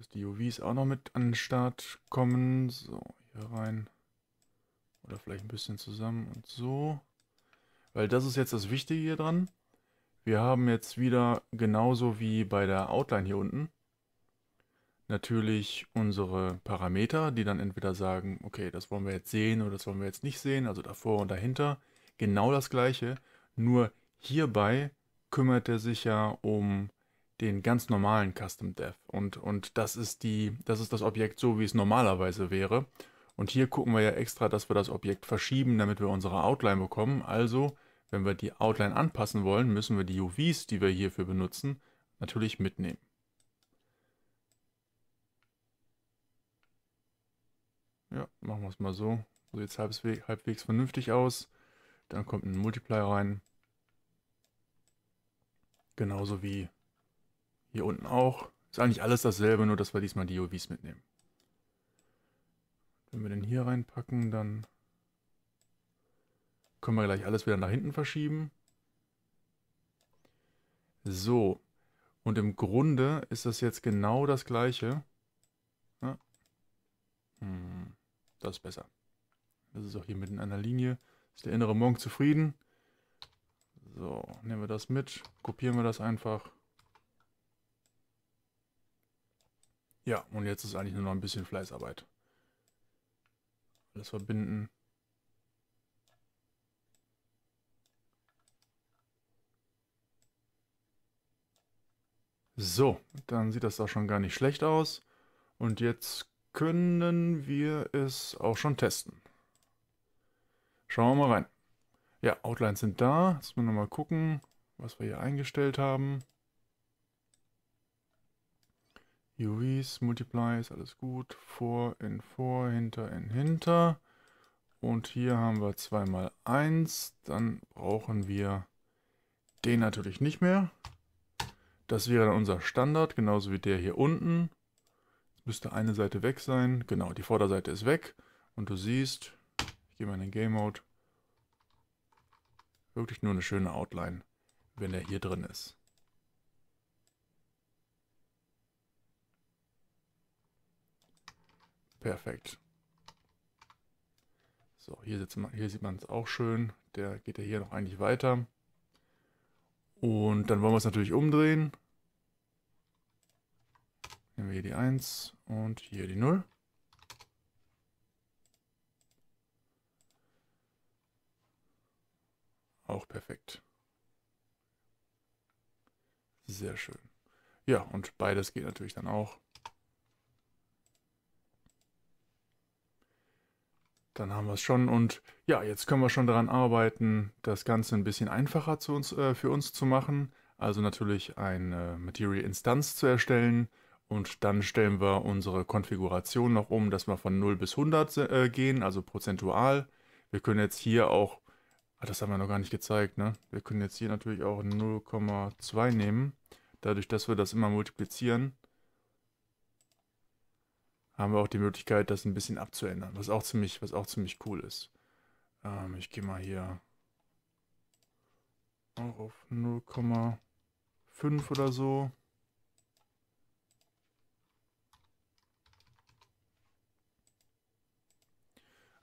dass die UVs auch noch mit an den Start kommen. So, hier rein. Oder vielleicht ein bisschen zusammen und so. Weil das ist jetzt das Wichtige hier dran. Wir haben jetzt wieder genauso wie bei der Outline hier unten natürlich unsere Parameter, die dann entweder sagen, okay, das wollen wir jetzt sehen oder das wollen wir jetzt nicht sehen, also davor und dahinter. Genau das gleiche, nur hierbei kümmert er sich ja um den ganz normalen Custom Dev. Und, und das, ist die, das ist das Objekt so, wie es normalerweise wäre. Und hier gucken wir ja extra, dass wir das Objekt verschieben, damit wir unsere Outline bekommen. Also, wenn wir die Outline anpassen wollen, müssen wir die UVs, die wir hierfür benutzen, natürlich mitnehmen. Ja, machen wir es mal so. So jetzt halbwegs, halbwegs vernünftig aus. Dann kommt ein Multiply rein. Genauso wie hier unten auch. Ist eigentlich alles dasselbe, nur dass wir diesmal die UVs mitnehmen. Wenn wir den hier reinpacken, dann können wir gleich alles wieder nach hinten verschieben. So. Und im Grunde ist das jetzt genau das gleiche. Ja. Hm. Das ist besser. Das ist auch hier mitten in einer Linie. Ist der innere Monk zufrieden? So, nehmen wir das mit, kopieren wir das einfach. Ja, und jetzt ist eigentlich nur noch ein bisschen Fleißarbeit. Alles verbinden. So, dann sieht das auch schon gar nicht schlecht aus. Und jetzt können wir es auch schon testen. Schauen wir mal rein. Ja, Outlines sind da. Jetzt müssen wir nochmal gucken, was wir hier eingestellt haben. UVs, Multiplies, alles gut. Vor in vor, hinter in hinter. Und hier haben wir 2 mal 1. Dann brauchen wir den natürlich nicht mehr. Das wäre dann unser Standard, genauso wie der hier unten. Jetzt müsste eine Seite weg sein. Genau, die Vorderseite ist weg. Und du siehst, ich gehe mal in den Game Mode, wirklich nur eine schöne Outline, wenn er hier drin ist. Perfekt. So, hier, man, hier sieht man es auch schön. Der geht ja hier noch eigentlich weiter. Und dann wollen wir es natürlich umdrehen. Nehmen wir hier die 1 und hier die 0. Auch perfekt. Sehr schön. Ja, und beides geht natürlich dann auch. dann haben wir es schon. Und ja, jetzt können wir schon daran arbeiten, das Ganze ein bisschen einfacher zu uns, äh, für uns zu machen. Also natürlich eine äh, Material-Instanz zu erstellen. Und dann stellen wir unsere Konfiguration noch um, dass wir von 0 bis 100 äh, gehen, also prozentual. Wir können jetzt hier auch, ah, das haben wir noch gar nicht gezeigt, ne? Wir können jetzt hier natürlich auch 0,2 nehmen. Dadurch, dass wir das immer multiplizieren, haben wir auch die Möglichkeit, das ein bisschen abzuändern, was auch ziemlich, was auch ziemlich cool ist. Ähm, ich gehe mal hier auf 0,5 oder so.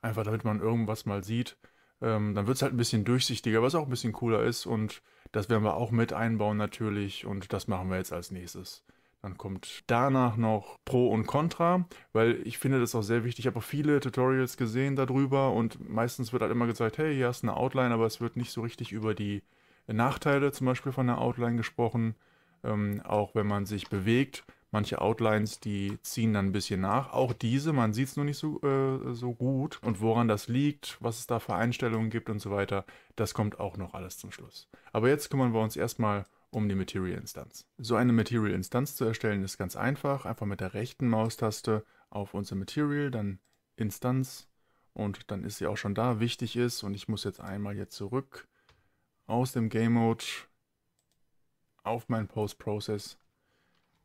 Einfach damit man irgendwas mal sieht. Ähm, dann wird es halt ein bisschen durchsichtiger, was auch ein bisschen cooler ist. Und das werden wir auch mit einbauen natürlich. Und das machen wir jetzt als nächstes. Dann kommt danach noch Pro und Contra, weil ich finde das auch sehr wichtig. Ich habe auch viele Tutorials gesehen darüber und meistens wird halt immer gesagt, hey, hier hast du eine Outline, aber es wird nicht so richtig über die Nachteile zum Beispiel von der Outline gesprochen. Ähm, auch wenn man sich bewegt, Manche Outlines, die ziehen dann ein bisschen nach. Auch diese, man sieht es nur nicht so, äh, so gut. Und woran das liegt, was es da für Einstellungen gibt und so weiter, das kommt auch noch alles zum Schluss. Aber jetzt kümmern wir uns erstmal um um die Material Instanz. So eine Material Instanz zu erstellen ist ganz einfach. Einfach mit der rechten Maustaste auf unser Material, dann Instanz und dann ist sie auch schon da. Wichtig ist, und ich muss jetzt einmal hier zurück aus dem Game Mode auf mein Post Process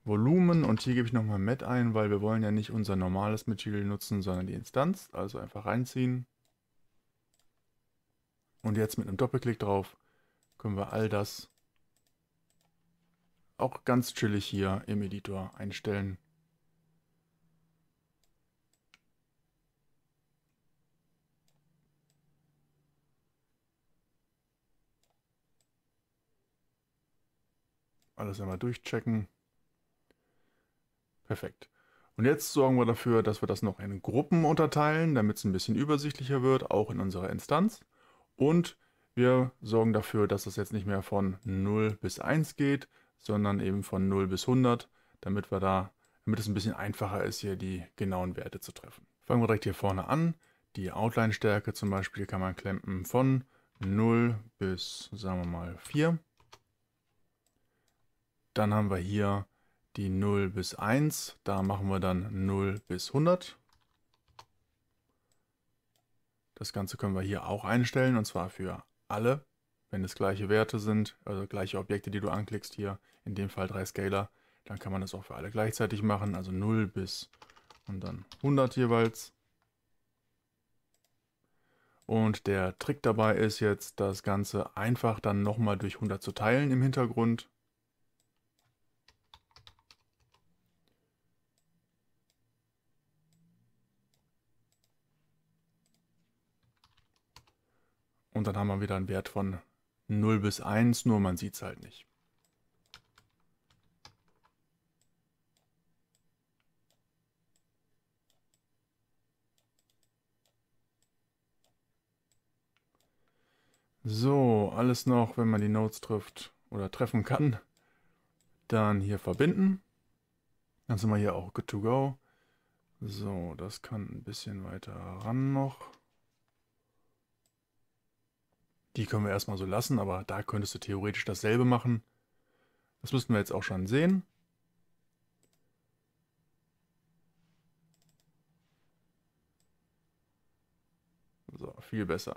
Volumen und hier gebe ich nochmal Met ein, weil wir wollen ja nicht unser normales Material nutzen, sondern die Instanz. Also einfach reinziehen. Und jetzt mit einem Doppelklick drauf können wir all das auch ganz chillig hier im Editor einstellen. Alles einmal durchchecken. Perfekt. Und jetzt sorgen wir dafür, dass wir das noch in Gruppen unterteilen, damit es ein bisschen übersichtlicher wird, auch in unserer Instanz. Und wir sorgen dafür, dass das jetzt nicht mehr von 0 bis 1 geht, sondern eben von 0 bis 100, damit wir da, damit es ein bisschen einfacher ist, hier die genauen Werte zu treffen. Fangen wir direkt hier vorne an. Die Outline-Stärke zum Beispiel kann man klemmen von 0 bis, sagen wir mal, 4. Dann haben wir hier die 0 bis 1, da machen wir dann 0 bis 100. Das Ganze können wir hier auch einstellen und zwar für alle wenn es gleiche Werte sind, also gleiche Objekte, die du anklickst hier, in dem Fall drei Scaler, dann kann man das auch für alle gleichzeitig machen, also 0 bis und dann 100 jeweils. Und der Trick dabei ist jetzt, das Ganze einfach dann nochmal durch 100 zu teilen im Hintergrund. Und dann haben wir wieder einen Wert von 0 bis 1, nur man sieht es halt nicht. So, alles noch, wenn man die Notes trifft oder treffen kann. Dann hier verbinden. Dann sind wir hier auch good to go. So, das kann ein bisschen weiter ran noch. Die können wir erstmal so lassen, aber da könntest du theoretisch dasselbe machen. Das müssten wir jetzt auch schon sehen. So, viel besser.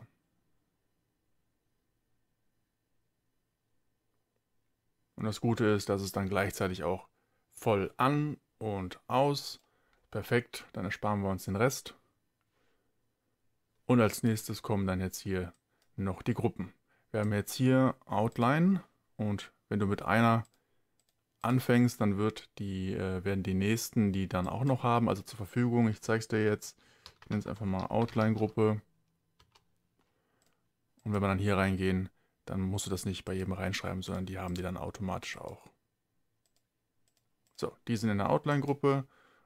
Und das Gute ist, dass es dann gleichzeitig auch voll an und aus. Perfekt, dann ersparen wir uns den Rest. Und als nächstes kommen dann jetzt hier noch die Gruppen. Wir haben jetzt hier Outline und wenn du mit einer anfängst, dann wird die, äh, werden die nächsten die dann auch noch haben, also zur Verfügung. Ich zeige es dir jetzt. Ich nenne es einfach mal Outline-Gruppe. Und wenn wir dann hier reingehen, dann musst du das nicht bei jedem reinschreiben, sondern die haben die dann automatisch auch. So, die sind in der Outline-Gruppe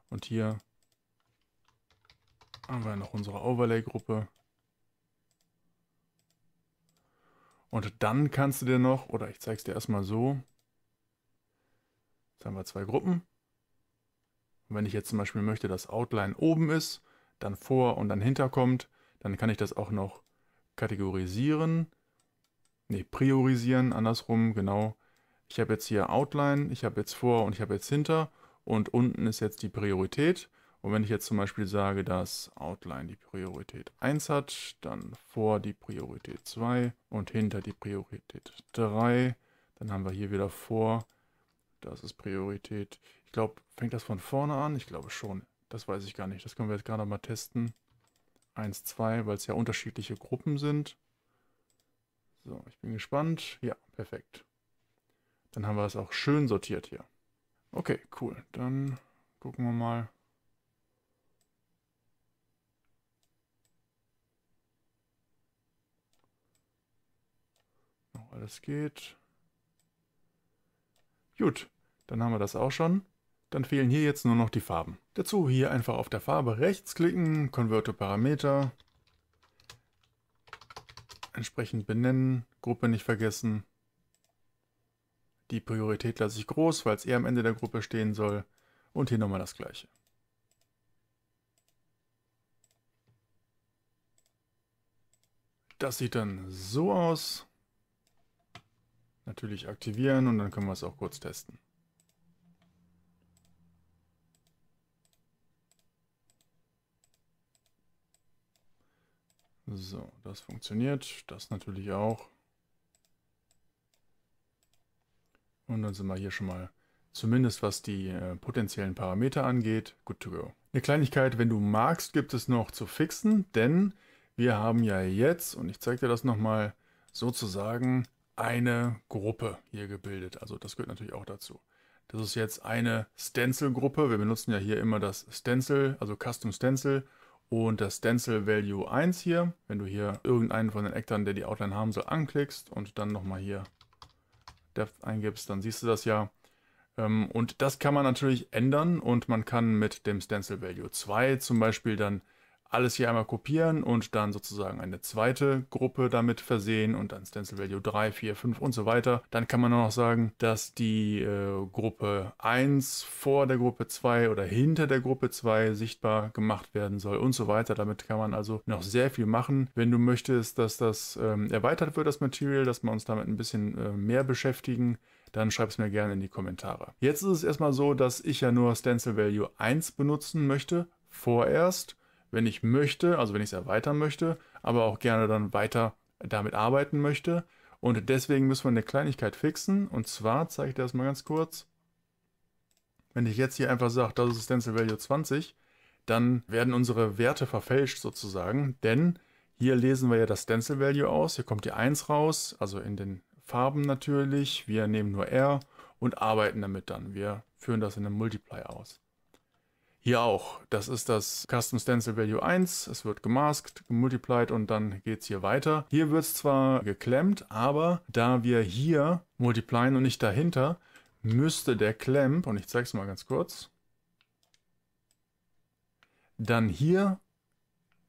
und hier haben wir noch unsere Overlay-Gruppe. Und dann kannst du dir noch, oder ich zeige es dir erstmal so, jetzt haben wir zwei Gruppen. Und wenn ich jetzt zum Beispiel möchte, dass Outline oben ist, dann vor und dann hinter kommt, dann kann ich das auch noch kategorisieren. Ne, priorisieren, andersrum, genau. Ich habe jetzt hier Outline, ich habe jetzt vor und ich habe jetzt hinter und unten ist jetzt die Priorität. Und wenn ich jetzt zum Beispiel sage, dass Outline die Priorität 1 hat, dann vor die Priorität 2 und hinter die Priorität 3, dann haben wir hier wieder vor, das ist Priorität. Ich glaube, fängt das von vorne an? Ich glaube schon. Das weiß ich gar nicht. Das können wir jetzt gerade mal testen. 1, 2, weil es ja unterschiedliche Gruppen sind. So, ich bin gespannt. Ja, perfekt. Dann haben wir es auch schön sortiert hier. Okay, cool. Dann gucken wir mal. alles geht. Gut, dann haben wir das auch schon. Dann fehlen hier jetzt nur noch die Farben. Dazu hier einfach auf der Farbe rechts klicken, to Parameter, entsprechend benennen, Gruppe nicht vergessen. Die Priorität lasse ich groß, weil es eher am Ende der Gruppe stehen soll. Und hier nochmal das gleiche. Das sieht dann so aus natürlich aktivieren und dann können wir es auch kurz testen. So, das funktioniert, das natürlich auch. Und dann sind wir hier schon mal, zumindest was die äh, potenziellen Parameter angeht, good to go. Eine Kleinigkeit, wenn du magst, gibt es noch zu fixen, denn wir haben ja jetzt, und ich zeige dir das nochmal, sozusagen eine Gruppe hier gebildet. Also das gehört natürlich auch dazu. Das ist jetzt eine Stencil-Gruppe. Wir benutzen ja hier immer das Stencil, also Custom Stencil und das Stencil Value 1 hier. Wenn du hier irgendeinen von den Actern, der die Outline haben soll, anklickst und dann nochmal hier Depth eingibst, dann siehst du das ja. Ähm, und das kann man natürlich ändern und man kann mit dem Stencil Value 2 zum Beispiel dann alles hier einmal kopieren und dann sozusagen eine zweite Gruppe damit versehen und dann Stencil Value 3, 4, 5 und so weiter. Dann kann man auch noch sagen, dass die äh, Gruppe 1 vor der Gruppe 2 oder hinter der Gruppe 2 sichtbar gemacht werden soll und so weiter. Damit kann man also noch sehr viel machen. Wenn du möchtest, dass das ähm, erweitert wird, das Material, dass wir uns damit ein bisschen äh, mehr beschäftigen, dann schreib es mir gerne in die Kommentare. Jetzt ist es erstmal so, dass ich ja nur Stencil Value 1 benutzen möchte, vorerst wenn ich möchte, also wenn ich es erweitern möchte, aber auch gerne dann weiter damit arbeiten möchte. Und deswegen müssen wir eine Kleinigkeit fixen. Und zwar, zeige ich dir das mal ganz kurz. Wenn ich jetzt hier einfach sage, das ist Stencil Value 20, dann werden unsere Werte verfälscht sozusagen. Denn hier lesen wir ja das Stencil Value aus. Hier kommt die 1 raus, also in den Farben natürlich. Wir nehmen nur R und arbeiten damit dann. Wir führen das in einem Multiply aus. Hier auch. Das ist das Custom Stencil Value 1. Es wird gemasked, gemultiplied und dann geht es hier weiter. Hier wird es zwar geklemmt, aber da wir hier multiplyen und nicht dahinter, müsste der Clamp, und ich zeige es mal ganz kurz, dann hier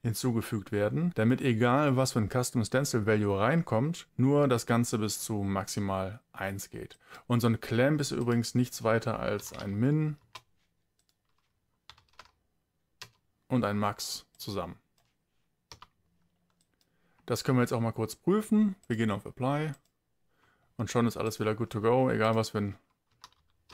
hinzugefügt werden, damit egal was für ein Custom Stencil Value reinkommt, nur das Ganze bis zu maximal 1 geht. Und so ein Clamp ist übrigens nichts weiter als ein Min und ein Max zusammen. Das können wir jetzt auch mal kurz prüfen. Wir gehen auf Apply und schon ist alles wieder good to go, egal was für ein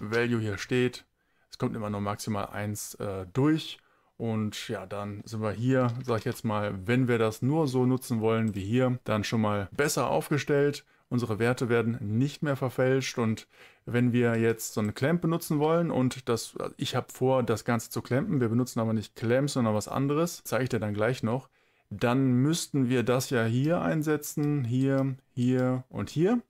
Value hier steht. Es kommt immer nur maximal 1 äh, durch und ja, dann sind wir hier, sage ich jetzt mal, wenn wir das nur so nutzen wollen wie hier, dann schon mal besser aufgestellt. Unsere Werte werden nicht mehr verfälscht und wenn wir jetzt so eine Clamp benutzen wollen und das, ich habe vor, das Ganze zu clampen, wir benutzen aber nicht Clamps, sondern was anderes, zeige ich dir dann gleich noch, dann müssten wir das ja hier einsetzen, hier, hier und hier.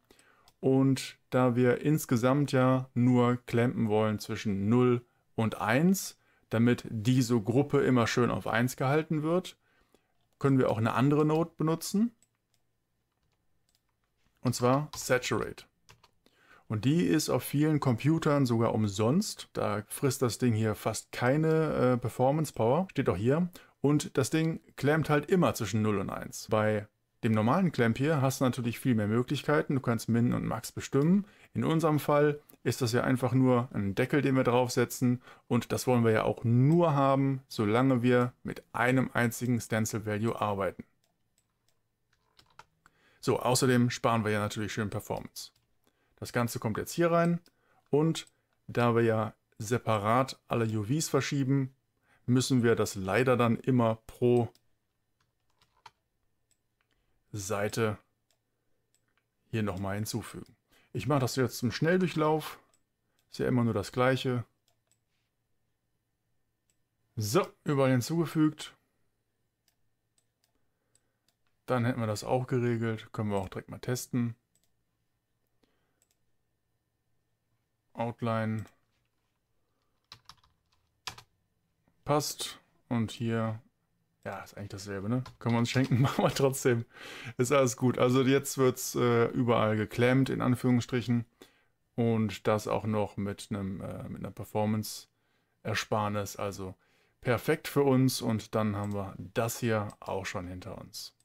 Und da wir insgesamt ja nur clampen wollen zwischen 0 und 1, damit diese Gruppe immer schön auf 1 gehalten wird, können wir auch eine andere Note benutzen und zwar Saturate. Und die ist auf vielen Computern sogar umsonst. Da frisst das Ding hier fast keine äh, Performance Power. Steht auch hier. Und das Ding klemmt halt immer zwischen 0 und 1. Bei dem normalen Clamp hier hast du natürlich viel mehr Möglichkeiten. Du kannst Min und Max bestimmen. In unserem Fall ist das ja einfach nur ein Deckel, den wir draufsetzen. Und das wollen wir ja auch nur haben, solange wir mit einem einzigen Stencil Value arbeiten. So, außerdem sparen wir ja natürlich schön Performance. Das Ganze kommt jetzt hier rein und da wir ja separat alle UVs verschieben, müssen wir das leider dann immer pro Seite hier nochmal hinzufügen. Ich mache das jetzt zum Schnelldurchlauf. Ist ja immer nur das gleiche. So, überall hinzugefügt. Dann hätten wir das auch geregelt. Können wir auch direkt mal testen. Outline passt. Und hier, ja, ist eigentlich dasselbe, ne? Können wir uns schenken, machen wir trotzdem. Ist alles gut. Also jetzt wird es äh, überall geklemmt, in Anführungsstrichen. Und das auch noch mit, einem, äh, mit einer Performance-Ersparnis. Also perfekt für uns. Und dann haben wir das hier auch schon hinter uns.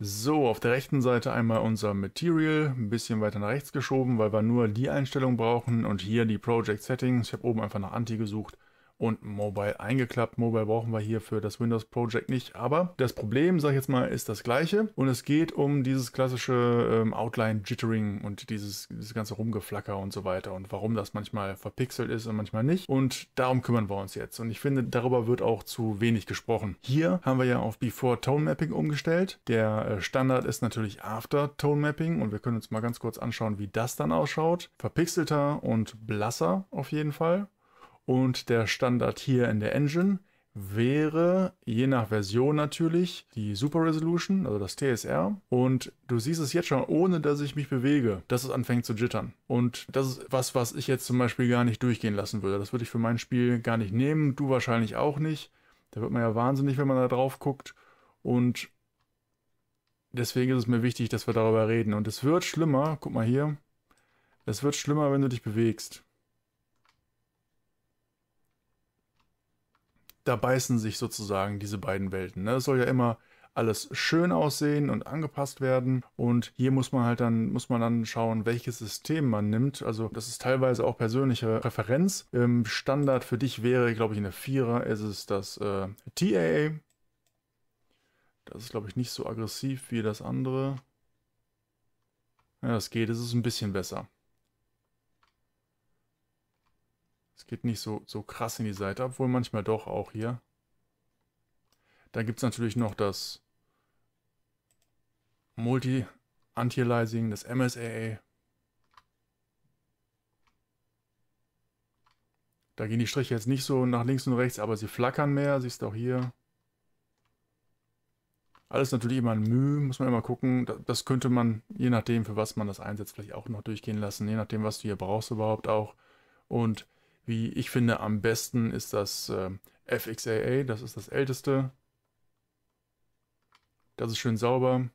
So, auf der rechten Seite einmal unser Material, ein bisschen weiter nach rechts geschoben, weil wir nur die Einstellung brauchen und hier die Project Settings. Ich habe oben einfach nach Anti gesucht und Mobile eingeklappt. Mobile brauchen wir hier für das Windows Project nicht, aber das Problem, sage ich jetzt mal, ist das gleiche und es geht um dieses klassische ähm, Outline Jittering und dieses, dieses ganze Rumgeflacker und so weiter und warum das manchmal verpixelt ist und manchmal nicht und darum kümmern wir uns jetzt und ich finde, darüber wird auch zu wenig gesprochen. Hier haben wir ja auf Before Tone Mapping umgestellt. Der äh, Standard ist natürlich After Tone Mapping und wir können uns mal ganz kurz anschauen, wie das dann ausschaut. Verpixelter und blasser auf jeden Fall. Und der Standard hier in der Engine wäre, je nach Version natürlich, die Super Resolution, also das TSR. Und du siehst es jetzt schon, ohne dass ich mich bewege, dass es anfängt zu jittern. Und das ist was, was ich jetzt zum Beispiel gar nicht durchgehen lassen würde. Das würde ich für mein Spiel gar nicht nehmen, du wahrscheinlich auch nicht. Da wird man ja wahnsinnig, wenn man da drauf guckt. Und deswegen ist es mir wichtig, dass wir darüber reden. Und es wird schlimmer, guck mal hier, es wird schlimmer, wenn du dich bewegst. da beißen sich sozusagen diese beiden Welten. Ne? Es soll ja immer alles schön aussehen und angepasst werden. Und hier muss man halt dann, muss man dann schauen, welches System man nimmt. Also das ist teilweise auch persönliche Referenz. Ähm, Standard für dich wäre, glaube ich, in der Vierer ist es das äh, TAA. Das ist, glaube ich, nicht so aggressiv wie das andere. Ja, das geht, es ist ein bisschen besser. Es geht nicht so, so krass in die Seite, obwohl manchmal doch auch hier. Da gibt es natürlich noch das Multi-Antializing, anti das MSAA. Da gehen die Striche jetzt nicht so nach links und rechts, aber sie flackern mehr, siehst du auch hier. Alles natürlich immer ein Mühe, muss man immer gucken. Das könnte man, je nachdem, für was man das einsetzt, vielleicht auch noch durchgehen lassen, je nachdem, was du hier brauchst überhaupt auch. Und wie ich finde, am besten ist das äh, FXAA, das ist das älteste. Das ist schön sauber.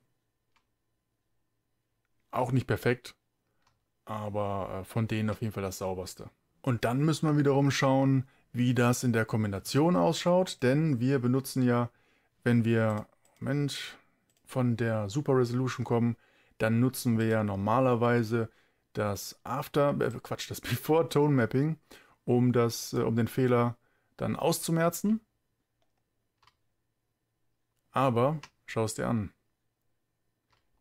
Auch nicht perfekt, aber äh, von denen auf jeden Fall das sauberste. Und dann müssen wir wiederum schauen, wie das in der Kombination ausschaut, denn wir benutzen ja, wenn wir, Moment, von der Super Resolution kommen, dann nutzen wir ja normalerweise das After, äh, Quatsch, das Before Tone Mapping um, das, äh, um den Fehler dann auszumerzen. Aber schau es dir an.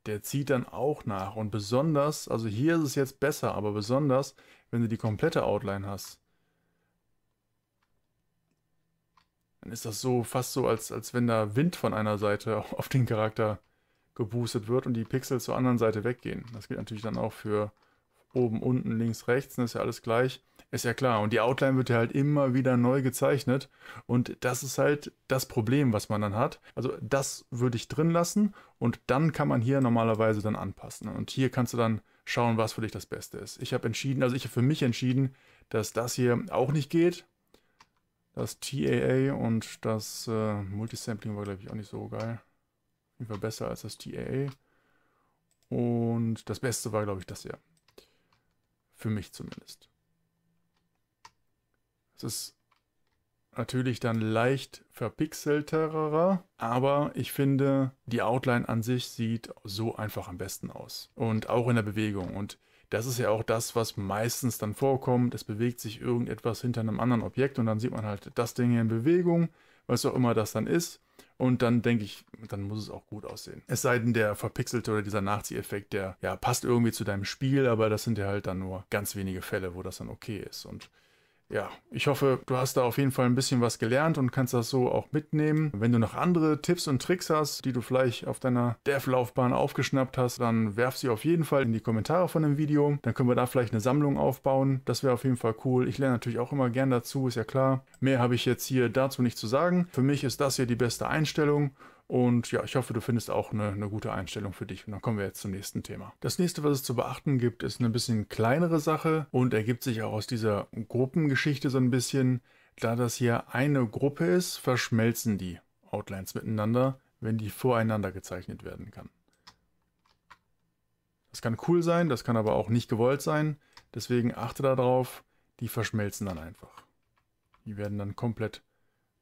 Der zieht dann auch nach und besonders, also hier ist es jetzt besser, aber besonders, wenn du die komplette Outline hast, dann ist das so fast so, als, als wenn da Wind von einer Seite auf den Charakter geboostet wird und die Pixel zur anderen Seite weggehen. Das gilt natürlich dann auch für oben, unten, links, rechts, dann ne, ist ja alles gleich. Ist ja klar. Und die Outline wird ja halt immer wieder neu gezeichnet. Und das ist halt das Problem, was man dann hat. Also das würde ich drin lassen und dann kann man hier normalerweise dann anpassen. Und hier kannst du dann schauen, was für dich das Beste ist. Ich habe entschieden, also ich habe für mich entschieden, dass das hier auch nicht geht. Das TAA und das äh, Multisampling war, glaube ich, auch nicht so geil. Ich war besser als das TAA. Und das Beste war, glaube ich, das hier. Für mich zumindest. Es ist natürlich dann leicht verpixelterer, aber ich finde, die Outline an sich sieht so einfach am besten aus. Und auch in der Bewegung. Und das ist ja auch das, was meistens dann vorkommt. Es bewegt sich irgendetwas hinter einem anderen Objekt und dann sieht man halt das Ding hier in Bewegung, was auch immer das dann ist. Und dann denke ich, dann muss es auch gut aussehen. Es sei denn, der verpixelte oder dieser Nachzieheffekt, der ja passt irgendwie zu deinem Spiel, aber das sind ja halt dann nur ganz wenige Fälle, wo das dann okay ist. Und ja, ich hoffe, du hast da auf jeden Fall ein bisschen was gelernt und kannst das so auch mitnehmen. Wenn du noch andere Tipps und Tricks hast, die du vielleicht auf deiner Dev-Laufbahn aufgeschnappt hast, dann werf sie auf jeden Fall in die Kommentare von dem Video. Dann können wir da vielleicht eine Sammlung aufbauen. Das wäre auf jeden Fall cool. Ich lerne natürlich auch immer gern dazu, ist ja klar. Mehr habe ich jetzt hier dazu nicht zu sagen. Für mich ist das hier die beste Einstellung und ja, ich hoffe, du findest auch eine, eine, gute Einstellung für dich. Und dann kommen wir jetzt zum nächsten Thema. Das nächste, was es zu beachten gibt, ist eine bisschen kleinere Sache und ergibt sich auch aus dieser Gruppengeschichte so ein bisschen. Da das hier eine Gruppe ist, verschmelzen die Outlines miteinander, wenn die voreinander gezeichnet werden kann. Das kann cool sein, das kann aber auch nicht gewollt sein. Deswegen achte darauf, die verschmelzen dann einfach. Die werden dann komplett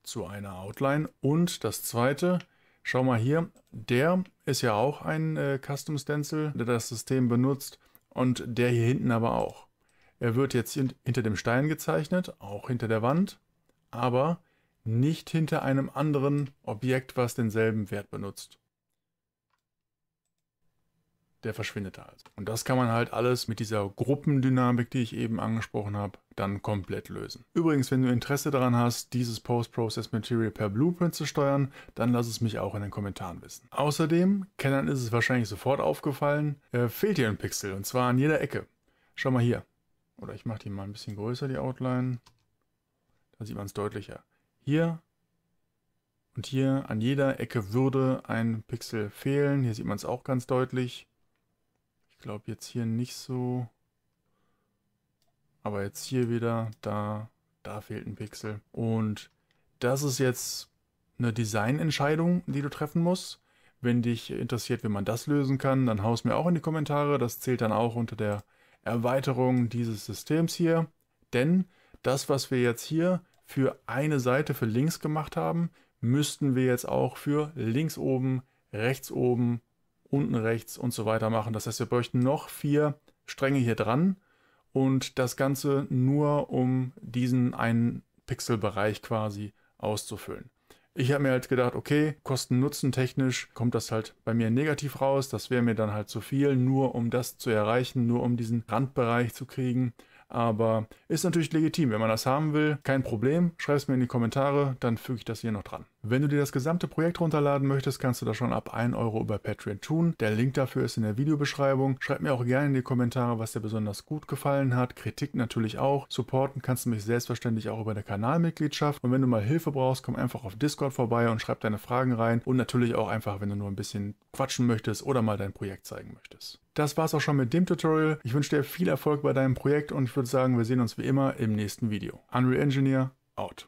zu einer Outline. Und das zweite, Schau mal hier, der ist ja auch ein äh, Custom Stencil, der das System benutzt und der hier hinten aber auch. Er wird jetzt hint hinter dem Stein gezeichnet, auch hinter der Wand, aber nicht hinter einem anderen Objekt, was denselben Wert benutzt der verschwindet da also. Und das kann man halt alles mit dieser Gruppendynamik, die ich eben angesprochen habe, dann komplett lösen. Übrigens, wenn du Interesse daran hast, dieses Post-Process Material per Blueprint zu steuern, dann lass es mich auch in den Kommentaren wissen. Außerdem, Kennern ist es wahrscheinlich sofort aufgefallen, äh, fehlt hier ein Pixel und zwar an jeder Ecke. Schau mal hier. Oder ich mache die mal ein bisschen größer, die Outline. Da sieht man es deutlicher. Hier und hier an jeder Ecke würde ein Pixel fehlen. Hier sieht man es auch ganz deutlich glaube jetzt hier nicht so. Aber jetzt hier wieder, da, da fehlt ein Pixel. Und das ist jetzt eine Designentscheidung, die du treffen musst. Wenn dich interessiert, wie man das lösen kann, dann haus mir auch in die Kommentare. Das zählt dann auch unter der Erweiterung dieses Systems hier. Denn das, was wir jetzt hier für eine Seite für links gemacht haben, müssten wir jetzt auch für links oben, rechts oben unten rechts und so weiter machen. Das heißt, wir bräuchten noch vier Stränge hier dran und das Ganze nur, um diesen einen Pixelbereich quasi auszufüllen. Ich habe mir halt gedacht, okay, Kosten-Nutzen-technisch kommt das halt bei mir negativ raus. Das wäre mir dann halt zu viel, nur um das zu erreichen, nur um diesen Randbereich zu kriegen. Aber ist natürlich legitim. Wenn man das haben will, kein Problem. Schreib es mir in die Kommentare, dann füge ich das hier noch dran. Wenn du dir das gesamte Projekt runterladen möchtest, kannst du das schon ab 1 Euro über Patreon tun. Der Link dafür ist in der Videobeschreibung. Schreib mir auch gerne in die Kommentare, was dir besonders gut gefallen hat. Kritik natürlich auch. Supporten kannst du mich selbstverständlich auch über eine Kanalmitgliedschaft. Und wenn du mal Hilfe brauchst, komm einfach auf Discord vorbei und schreib deine Fragen rein. Und natürlich auch einfach, wenn du nur ein bisschen quatschen möchtest oder mal dein Projekt zeigen möchtest. Das war's auch schon mit dem Tutorial. Ich wünsche dir viel Erfolg bei deinem Projekt und ich würde sagen, wir sehen uns wie immer im nächsten Video. Unreal Engineer, out.